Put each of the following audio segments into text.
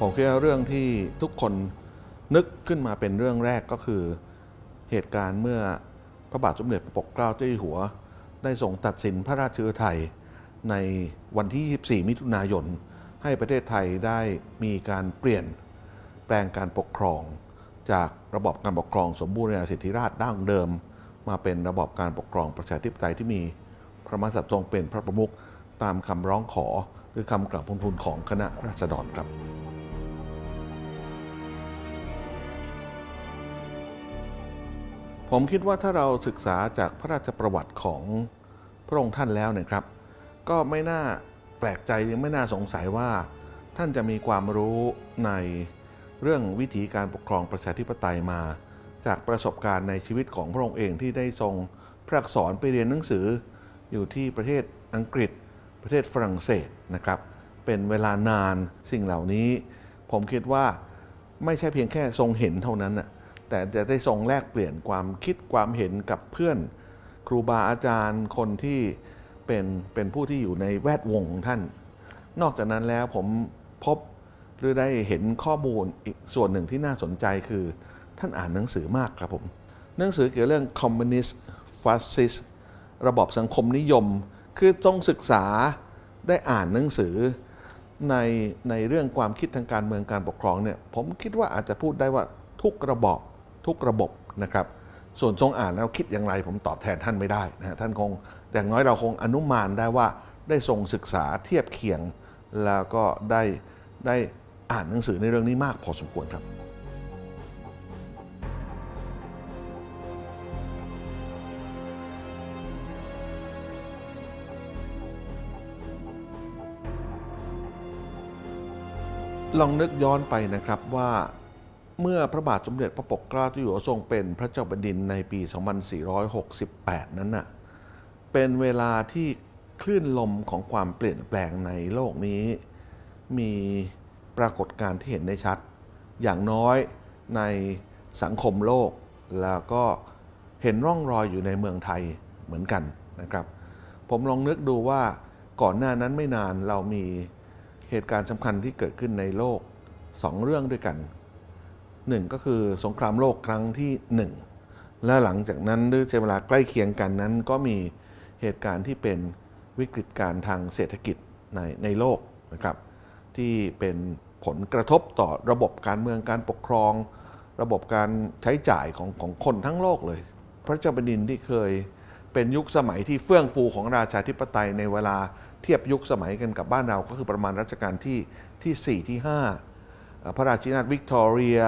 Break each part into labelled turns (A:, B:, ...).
A: ผมคิดว่าเรื่องที่ทุกคนนึกขึ้นมาเป็นเรื่องแรกก็คือเหตุการณ์เมื่อพระบาทสมเด็จพระปกเกล้าเจ้าอยู่หัว ได้ทรงตัดสินพระราชไทยในวันที่ 24 มิถุนายนให้ประเทศไทยได้มีการเปลี่ยนแปลงการปกครอง จากระบบการปกครองสมบูรณาญาสิทธิราชดั้งเดิม มาเป็นระบบการปกครองประชาธิปไตยที่มีพระมหากษัตริย์ทรงเป็นพระประมุขตามคำร้องขอหรือคำกล่าบทูลของคณะราษฎรครับผมคิดว่าถ้าเราศึกษาจากพระราชประวัติของพระองค์ท่านแล้วนะครับ ก็ไม่น่าแปลกใจยังไม่น่าสงสัยว่าท่านจะมีความรู้ในเรื่องวิธีการปกครองประชาธิปไตยมา จากประสบการณ์ในชีวิตของพระองค์เองที่ได้ทรงพระอักไปเรียนหนังสืออยู่ที่ประเทศอังกฤษประเทศฝรั่งเศสนะครับ เป็นเวลานานสิ่งเหล่านี้ ผมคิดว่าไม่ใช่เพียงแค่ทรงเห็นเท่านั้นนะแต่จะได้ทรงแลกเปลี่ยนความคิดความเห็นกับเพื่อนครูบาอาจารย์คนที่เป็นเป็นผู้ที่อยู่ในแวดวงท่าน นอกจากนั้นแล้วผมพบหรือได้เห็นข้อมูลอีกส่วนหนึ่งที่น่าสนใจคือท่านอ่านหนังสือมากครับผมหนังสือเกี่ยวเรื่องคอมมิวนิสต์ฟาสซิสระบบสังคมนิยมคือต้องศึกษาได้อ่านหนังสือในในเรื่องความคิดทางการเมืองการปกครองเนี่ยผมคิดว่าอาจจะพูดได้ว่าทุกระบอบทุกระบบนะครับ ส่วนทรงอ่านแล้วคิดอย่างไรผมตอบแทนท่านไม่ได้นะท่านคงอย่างน้อยเราคงอนุมานได้ว่าได้ทรงศึกษาเทียบเคียงแล้วก็ได้ได้อ่านหนังสือในเรื่องนี้มากพอสมควรครับ ลองนึกย้อนไปนะครับว่าเมื่อพระบาทสมเด็จพระปกเกล้าเจ้าอยู่หัวทรงเป็นพระเจ้าแผ่นดินในปี 2468 นั้นน่ะ เป็นเวลาที่คลื่นลมของความเปลี่ยนแปลงในโลกนี้ มีปรากฏการณ์ที่เห็นได้ชัด อย่างน้อยในสังคมโลกแล้วก็เห็นร่องรอยอยู่ในเมืองไทยเหมือนกันนะครับ ผมลองนึกดูว่าก่อนหน้านั้นไม่นานเรามีเหตุการณ์สำคัญที่เกิดขึ้นในโลก 2 เรื่องด้วยกันหนึ่งก็คือสงครามโลกครั้งที่หนึ่งและหลังจากนั้นด้วยเวลาใกล้เคียงกันนั้น ก็มีเหตุการณ์ที่เป็นวิกฤตการทางเศรษฐกิจในในโลกนะครับ ที่เป็นผลกระทบต่อระบบการเมืองการปกครอง ระบบการใช้จ่ายของของคนทั้งโลกเลย พระเจ้าแผ่นดินที่เคยเป็นยุคสมัยที่เฟื่องฟูของราชาธิปไตยในเวลาเทียบยุคสมัยกันกับบ้านเรา ก็คือประมาณรัชกาลที่ที่4ที่5พระราชินีวิกตอเรีย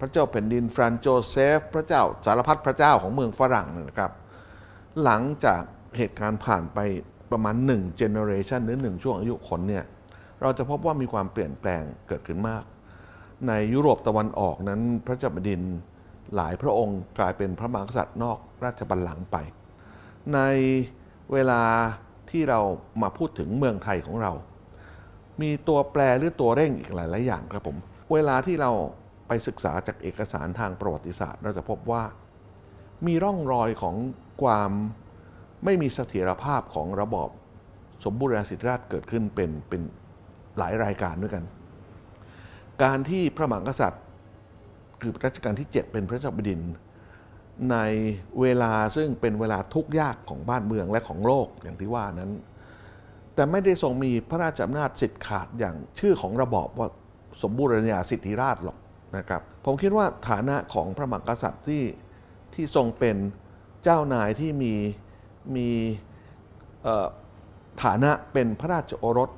A: พระเจ้าแผ่นดินฟรานโจเซฟ พระเจ้าสารพัดพระเจ้าของเมืองฝรั่งนะครับหลังจากเหตุการณ์ผ่านไปประมาณ1เจเนอเรชันหรือ 1 ช่วงอายุคนเนี่ยเราจะพบว่ามีความเปลี่ยนแปลงเกิดขึ้นมาก ในยุโรปตะวันออกนั้นพระเจ้าแผ่นดินหลายพระองค์กลายเป็นพระมหากษัตริย์นอกราชบัลลังก์ไป ในเวลาที่เรามาพูดถึงเมืองไทยของเรามีตัวแปรหรือตัวเร่งอีกหลายหลายอย่างครับผม เวลาที่เราไปศึกษาจากเอกสารทางประวัติศาสตร์ เราจะพบว่ามีร่องรอยของความไม่มีเสถียรภาพของระบอบ สมบูรณาสิทธิราชเกิดขึ้นเป็นเป็นหลายรายการด้วยกัน การที่พระมหากษัตริย์คือรัชกาลที่ 7 เป็นพระเจ้าแผ่นดิน ในเวลาซึ่งเป็นเวลาทุกข์ยากของบ้านเมืองและของโลกอย่างที่ว่านั้นแต่ไม่ได้ทรงมีพระราชอำนาจสิทธิขาดอย่างชื่อของระบอบว่าสมบูรณาสิทธิราชหรอกนะครับผมคิดว่าฐานะของพระมหากษัตริย์ที่ที่ทรงเป็นเจ้านายที่มีมีฐานะเป็นพระราชโอรส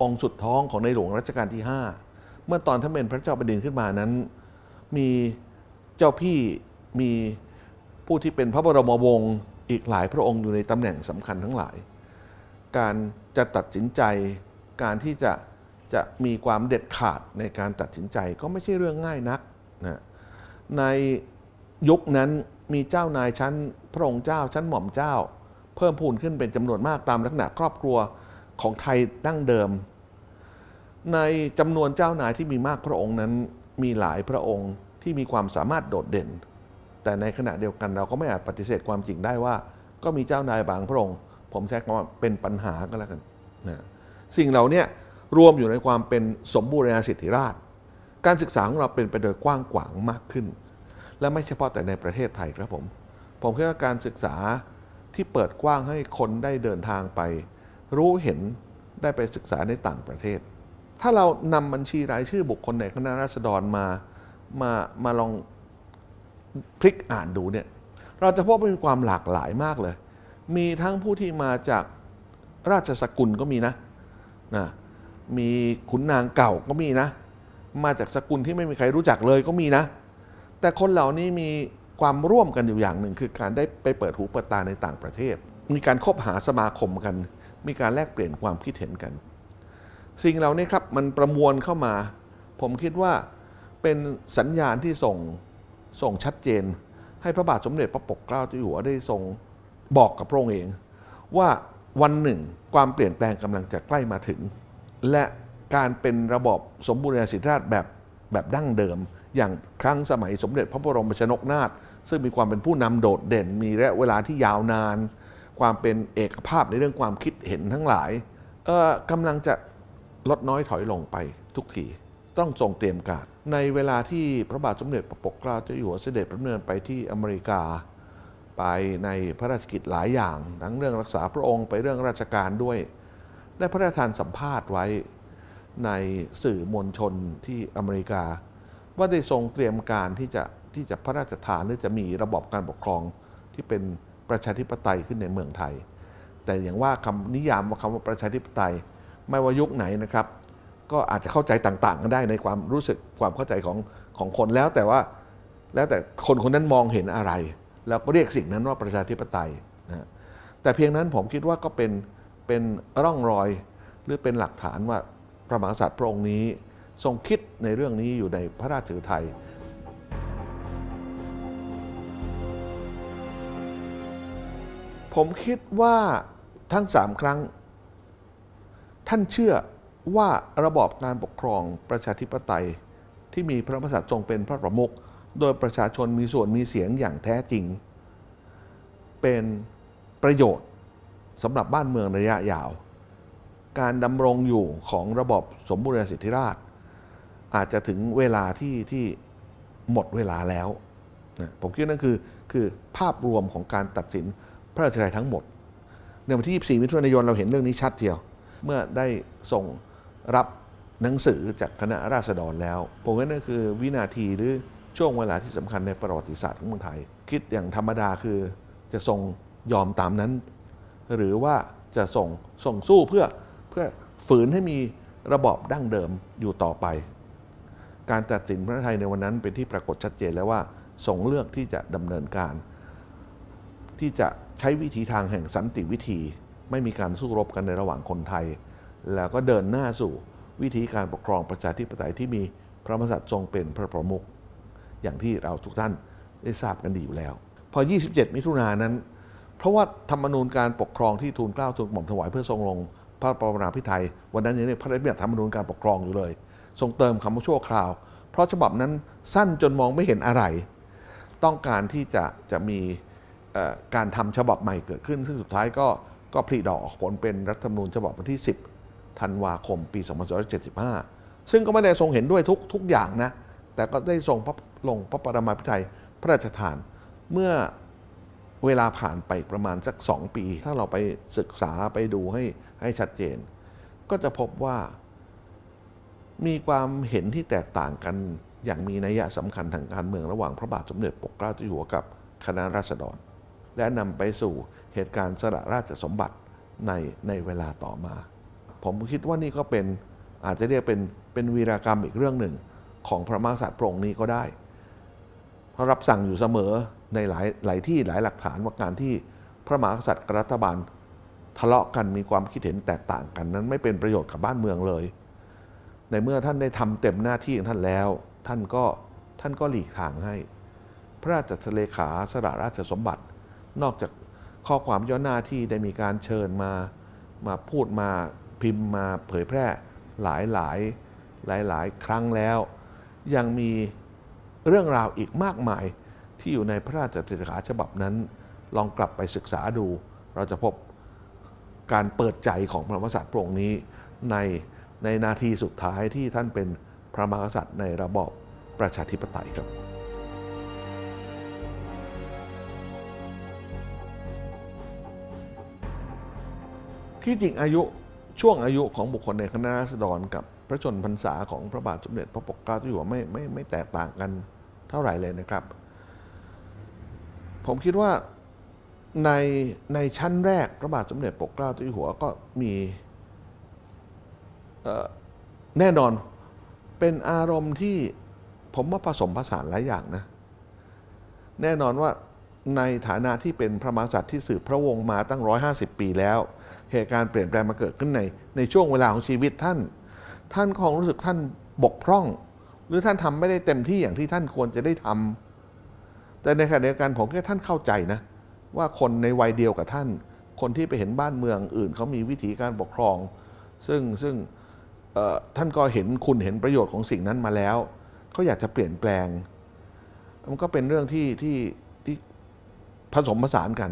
A: องค์สุดท้องของในหลวงรัชกาลที่ 5 เมื่อตอนท่านเป็นพระเจ้าแผ่นดินขึ้นมานั้น มีเจ้าพี่มีผู้ที่เป็นพระบรมวงศ์อีกหลายพระองค์อยู่ในตำแหน่งสำคัญทั้งหลายการจะตัดสินใจ การที่จะจะมีความเด็ดขาดในการตัดสินใจก็ไม่ใช่เรื่องง่ายนักนะ ในยุคนั้นมีเจ้านายชั้นพระองค์เจ้า ชั้นหม่อมเจ้า เพิ่มพูนขึ้นเป็นจำนวนมากตามลักษณะครอบครัวของไทยดั้งเดิม ในจำนวนเจ้านายที่มีมากพระองค์นั้นมีหลายพระองค์ที่มีความสามารถโดดเด่น แต่ในขณะเดียวกันเราก็ไม่อาจปฏิเสธความจริงได้ว่า ก็มีเจ้านายบางพระองค์ผมใช้คำว่าเป็นปัญหาก็แล้วกันนะสิ่งเหล่านี้รวมอยู่ในความเป็นสมบูรณาสิทธิราช การศึกษาของเราเป็นไปโดยกว้างขวางมากขึ้น และไม่เฉพาะแต่ในประเทศไทยครับผม ผมคิดว่าการศึกษาที่เปิดกว้างให้คนได้เดินทางไป รู้เห็นได้ไปศึกษาในต่างประเทศ ถ้าเรานำบัญชีรายชื่อบุคคลในคณะราษฎรมามามาลองพลิกอ่านดูเนี่ยเราจะพบว่ามีความหลากหลายมากเลยมีทั้งผู้ที่มาจากราชสกุลก็มีนะนะ มีขุนนางเก่าก็มีนะ มาจากสกุลที่ไม่มีใครรู้จักเลยก็มีนะ แต่คนเหล่านี้มีความร่วมกันอยู่อย่างหนึ่ง คือการได้ไปเปิดหูเปิดตาในต่างประเทศ มีการคบหาสมาคมกัน มีการแลกเปลี่ยนความคิดเห็นกัน สิ่งเหล่านี้ครับ มันประมวลเข้ามา ผมคิดว่าเป็นสัญญาณที่ส่งส่งชัดเจน ให้พระบาทสมเด็จพระปกเกล้าเจ้าอยู่หัวได้ทรงบอกกับพระองค์เองว่าวันหนึ่งความเปลี่ยนแปลงกำลังจะใกล้มาถึง และการเป็นระบบสมบูรณาสิทธิราชแบบ แบบดั้งเดิม อย่างครั้งสมัยสมเด็จพระบรมชนกนาถซึ่งมีความเป็นผู้นำโดดเด่นมีระยะเวลาที่ยาวนาน ความเป็นเอกภาพในเรื่องความคิดเห็นทั้งหลายกำลังจะลดน้อยถอยลงไปทุกที ต้องทรงเตรียมการในเวลาที่พระบาทสมเด็จพระปกเกล้าเจ้าอยู่หัวเสด็จพระเนินไปที่อเมริกาไปในพระราชกิจหลายอย่างทั้งเรื่องรักษาพระองค์ไปเรื่องราชการด้วยได้พระราชทานสัมภาษณ์ไว้ในสื่อมวลชนที่อเมริกา ว่าได้ทรงเตรียมการที่จะที่จะพระราชทานหรือจะมีระบบการปกครองที่เป็นประชาธิปไตยขึ้นในเมืองไทย แต่อย่างว่าคำนิยามว่าคำว่าประชาธิปไตย ไม่ว่ายุคไหนนะครับ ก็อาจจะเข้าใจต่าง ๆกันได้ในความรู้สึกความเข้าใจของของคนแล้วแต่ว่า แล้วแต่คนคนนั้นมองเห็นอะไรแล้วก็เรียกสิ่งนั้นว่าประชาธิปไตยนะแต่เพียงนั้นผมคิดว่าก็เป็นเป็นร่องรอยหรือเป็นหลักฐานว่าพระมหากษัตริย์พระองค์นี้ทรงคิดในเรื่องนี้อยู่ในพระราชุทัยผมคิดว่าทั้งสามครั้ง ท่านเชื่อว่าระบอบการปกครองประชาธิปไตยที่มีพระมหากษัตริย์ทรงเป็นพระประมุขโดยประชาชนมีส่วนมีเสียงอย่างแท้จริง เป็นประโยชน์สำหรับบ้านเมืองระยะยาว การดำรงอยู่ของระบบสมบูรณาสิทธิราช อาจจะถึงเวลาที่ที่หมดเวลาแล้วนะผมคิดนั่นคือคือภาพรวมของการตัดสินพระราชาทั้งหมด ในวันที่ 24มิถุนายนเราเห็นเรื่องนี้ชัดเดียว เมื่อได้ส่งรับหนังสือจากคณะราษฎรแล้ว ผมว่านั่นคือวินาทีหรือช่วงเวลาที่สำคัญในประวัติศาสตร์ของเมืองไทย คิดอย่างธรรมดาคือจะทรงยอมตามนั้น หรือว่าจะส่งส่งสู้เพื่อเพื่อฝืนให้มีระบอบดั้งเดิมอยู่ต่อไป การตัดสินพระไทยในวันนั้นเป็นที่ปรากฏชัดเจนแล้วว่าส่งเลือกที่จะดำเนินการ ที่จะใช้วิธีทางแห่งสันติวิธีไม่มีการสู้รบกันในระหว่างคนไทย แล้วก็เดินหน้าสู่วิธีการปกครองประชาธิปไตยที่มีพระมหากษัตริย์ทรงเป็นพระประมุขอย่างที่เราทุกท่านได้ทราบกันดีอยู่แล้ว พอ 27 มิถุนายนนั้น เพราะว่าธรรมนูญการปกครองที่ทูลเกล้าทูลหม่อมถวายเพื่อทรงลงพระปรมาภิไธยวันนั้นยังเรียกพระราชบัญญัติธรรมนูญการปกครองอยู่เลยทรงเติมคำว่าชั่วคราวเพราะฉบับนั้นสั้นจนมองไม่เห็นอะไร ต้องการที่จะจะมีการทำฉบับใหม่เกิดขึ้น ซึ่งสุดท้ายก็ก็ผลิดอกออกผลเป็นรัฐธรรมนูญฉบับวันที่ 10 ธันวาคมปี 2575 ซึ่งก็ไม่ได้ทรงเห็นด้วยทุกทุกอย่างนะแต่ก็ได้ทรงพระลงพระปรมาภิไธยพระราชทาน เมื่อเวลาผ่านไปประมาณสักสองปี ถ้าเราไปศึกษาไปดูให้ให้ชัดเจน ก็จะพบว่า มีความเห็นที่แตกต่างกันอย่างมีนัยสำคัญทางการเมืองระหว่างพระบาทสมเด็จปกเกล้าเจ้าอยู่หัวกับคณะราษฎร และนำไปสู่เหตุการณ์สละราชสมบัติในในเวลาต่อมา ผมคิดว่านี่ก็เป็นอาจจะเรียกเป็นเป็นวีรกรรมอีกเรื่องหนึ่งของพระมหากษัตริย์พระองค์นี้ก็ได้เพราะรับสั่งอยู่เสมอในหลายหลายที่หลายหลักฐานว่าการที่พระมหากษัตริย์กับรัฐบาลทะเลาะกันมีความคิดเห็นแตกต่างกันนั้นไม่เป็นประโยชน์กับบ้านเมืองเลย ในเมื่อท่านได้ทำเต็มหน้าที่ของท่านแล้วท่านก็ท่านก็หลีกทางให้ พระราชทะเลขาสระราชสมบัติ นอกจากข้อความย่อหน้าที่ได้มีการเชิญมา มาพูดมาพิมพ์มาเผยแพร่หลายหลายหลายหลายครั้งแล้วยังมีเรื่องราวอีกมากมายที่อยู่ในพระราชกฤษฎีกาฉบับนั้น ลองกลับไปศึกษาดู เราจะพบการเปิดใจของพระมหากษัตริย์พระองค์นี้ในในนาทีสุดท้ายที่ท่านเป็นพระมหากษัตริย์ในระบอบประชาธิปไตยครับ ที่จริงอายุช่วงอายุของบุคคลในคณะราษฎรกับพระชนพรรษาของพระบาทสมเด็จพระปกเกล้าเจ้าอยู่หัวไม่ไม่ไม่แตกต่างกันเท่าไหร่เลยนะครับ ผมคิดว่าในในชั้นแรกพระบาทสมเด็จปกเกล้าเจ้าอยู่หัวก็มีแน่นอนเป็นอารมณ์ที่ผมว่าผสมผสานหลายอย่างนะแน่นอนว่าในฐานะที่เป็นพระมหากษัตริย์ที่สืบพระวงศ์มาตั้ง 150 ปีแล้ว เหตุการณ์เปลี่ยนแปลงมาเกิดขึ้นใน ในช่วงเวลาของชีวิตท่านท่านคงรู้สึกท่านบกพร่อง หรือท่านทำไม่ได้เต็มที่อย่างที่ท่านควรจะได้ทำ แต่ในขณะเดียวกันผมก็ท่านเข้าใจนะ ว่าคนในวัยเดียวกับท่านคนที่ไปเห็นบ้านเมือง อื่นเขามีวิธีการปกครอง ซึ่งซึ่งท่านก็เห็นคุณเห็นประโยชน์ของสิ่งนั้นมาแล้วเขาอยากจะเปลี่ยนแปลง มันก็เป็นเรื่องที่ที่ที่ผสมผสานกัน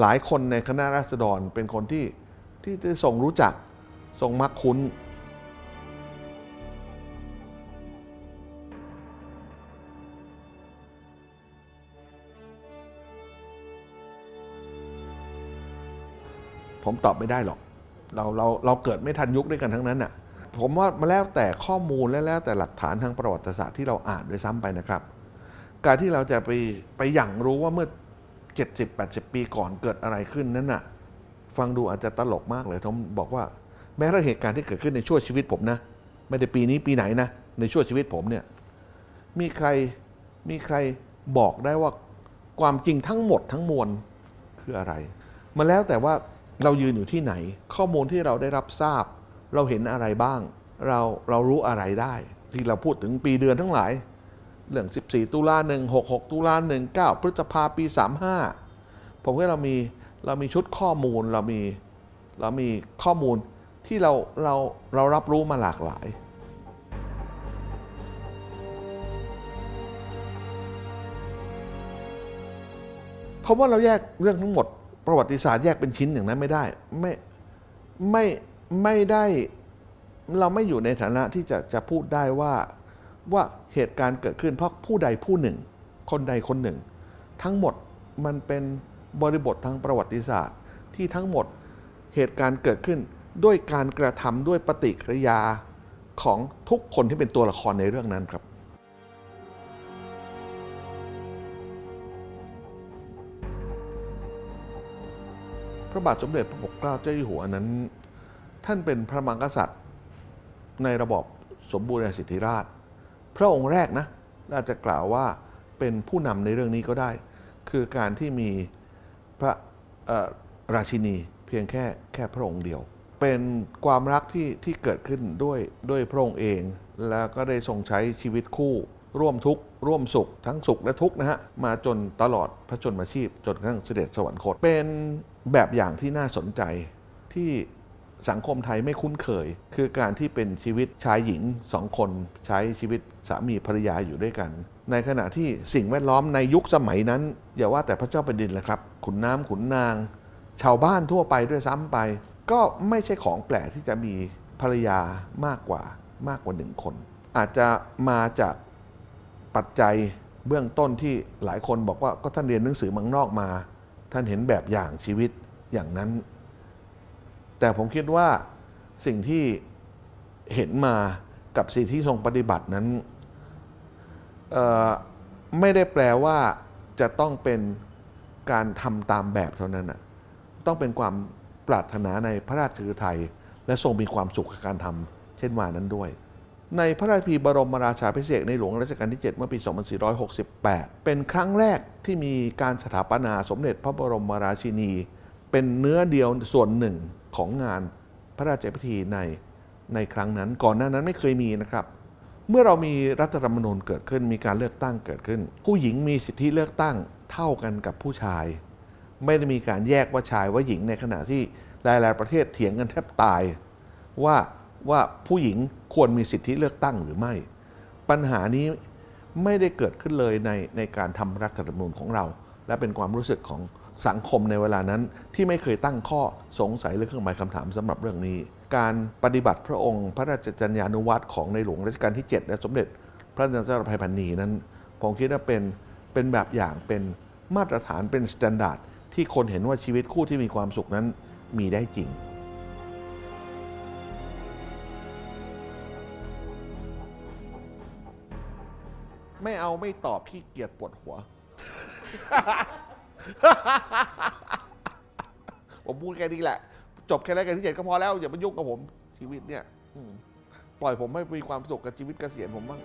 A: หลายคนในคณะราษฎรเป็นคนที่ที่ทรงรู้จักทรงมักคุ้นผมตอบไม่ได้หรอก เราเราเราเกิดไม่ทันยุคด้วยกันทั้งนั้นอ่ะ ผมว่ามาแล้วแต่ข้อมูลและแล้วแต่หลักฐานทางประวัติศาสตร์ที่เราอ่านด้วยซ้ำไปนะครับ การที่เราจะไปไปอย่างรู้ว่าเมื่อ70-80ปีก่อนเกิดอะไรขึ้นนั้นน่ะ ฟังดูอาจจะตลกมากเลยผมบอกว่าแม้แต่เหตุการณ์ที่เกิดขึ้นในช่วงชีวิตผมนะ ไม่ได้ปีนี้ปีไหนนะในช่วงชีวิตผมเนี่ย มีใครมีใครบอกได้ว่าความจริงทั้งหมดทั้งมวลคืออะไรมาแล้วแต่ว่าเรายืนอยู่ที่ไหนข้อมูลที่เราได้รับทราบ เราเห็นอะไรบ้าง เราเรารู้อะไรได้ ที่เราพูดถึงปีเดือนทั้งหลายเรื่อง 14 ตุลา166ตุลา19 พฤษภาปี 35 ผมว่าเรามีเรามีชุดข้อมูลเรามีเรามีข้อมูลที่เราเราเรารับรู้มาหลากหลาย เพราะว่าเราแยกเรื่องทั้งหมดประวัติศาสตร์แยกเป็นชิ้นอย่างนั้นไม่ได้ไม่ไม่ไม่ได้เราไม่อยู่ในฐานะที่จะจะพูดได้ว่าว่าเหตุการณ์เกิดขึ้น เพราะผู้ใดผู้หนึ่ง คนใดคนหนึ่ง ทั้งหมดมันเป็นบริบททางประวัติศาสตร์ ที่ทั้งหมดเหตุการณ์เกิดขึ้นด้วยการกระทำด้วยปฏิกิริยาของทุกคนที่เป็นตัวละครในเรื่องนั้นครับพระบาทสมเด็จพระปกเกล้าเจ้าอยู่หัวนั้น ท่านเป็นพระมังกษัตริย์ในระบบสมบูรณ์สิทธิราชพระองค์แรกนะอาจจะกล่าวว่าเป็นผู้นำในเรื่องนี้ก็ได้ คือการที่มีพระราชินีเพียงแค่แค่พระองค์เดียว เป็นความรักที่ที่เกิดขึ้นด้วยด้วยพระองค์เอง แล้วก็ได้ทรงใช้ชีวิตคู่ ร่วมทุกข์ร่วมสุขทั้งสุขและทุกข์นะฮะมาจนตลอดพระชนมาชีพจนกระทั่งเสด็จสวรรคตเป็นแบบอย่างที่น่าสนใจที่สังคมไทยไม่คุ้นเคย คือการที่เป็นชีวิตชายหญิงสองคนใช้ชีวิตสามีภรรยาอยู่ด้วยกัน ในขณะที่สิ่งแวดล้อมในยุคสมัยนั้นอย่าว่าแต่พระเจ้าแผ่นดินเลยครับ ขุนน้ำขุนนาง ชาวบ้านทั่วไปด้วยซ้ำไป ก็ไม่ใช่ของแปลกที่จะมีภรรยามากกว่ามากกว่าหนึ่งคน อาจจะมาจากปัจจัยเบื้องต้นที่หลายคนบอกว่าก็ท่านเรียนหนังสือมังนอกมาท่านเห็นแบบอย่างชีวิตอย่างนั้น แต่ผมคิดว่าสิ่งที่เห็นมากับสิ่งที่ทรงปฏิบัตินั้นไม่ได้แปลว่าจะต้องเป็นการทำตามแบบเท่านั้นะต้องเป็นความปรารถนาในพระราชฤทัยและทรงมีความสุขกับการทำเช่นว่านั้นด้วยในพระราชพิธีบรมราชาพิเศษในหลวงรัชกาลที่7เมื่อปี2468 เป็นครั้งแรกที่มีการสถาปนาสมเด็จพระบรมราชินี เป็นเนื้อเดียวส่วนหนึ่งของงานพระราชพิธีในในครั้งนั้นก่อนหน้านั้นไม่เคยมีนะครับ เมื่อเรามีรัฐธรรมนูญเกิดขึ้นมีการเลือกตั้งเกิดขึ้น ผู้หญิงมีสิทธิเลือกตั้งเท่ากันกับผู้ชาย ไม่ได้มีการแยกว่าชายว่าหญิงในขณะที่หลายๆประเทศเถียงกันแทบตาย ว่าว่าผู้หญิงควรมีสิทธิเลือกตั้งหรือไม่ ปัญหานี้ไม่ได้เกิดขึ้นเลยในในการทำรัฐธรรมนูญของเรา และเป็นความรู้สึกของสังคมในเวลานั้น ที่ไม่เคยตั้งข้อสงสัยหรือเครื่องหมายคำถามสำหรับเรื่องนี้ การปฏิบัติพระองค์ พระราชจัญยานุวัตรของในหลวงรัชกาลที่7และสมเด็จ พระนางเจ้าพระพันนีนั้นผมคิดว่าเป็นเป็นแบบอย่างเป็นมาตรฐานเป็นสแตนดาร์ดที่คนเห็นว่าชีวิตคู่ที่มีความสุขนั้นมีได้จริงเอาไม่ตอบพี่เกียดปวดหัว ผมพูดแค่นี้แหละ จบแค่รกกันที่เจ็ดก็พอแล้วอย่ามายุ่งกับผม ชีวิตเนี่ยปล่อยผมให้มีความสุขกับชีวิตเกษียณผมบ้าง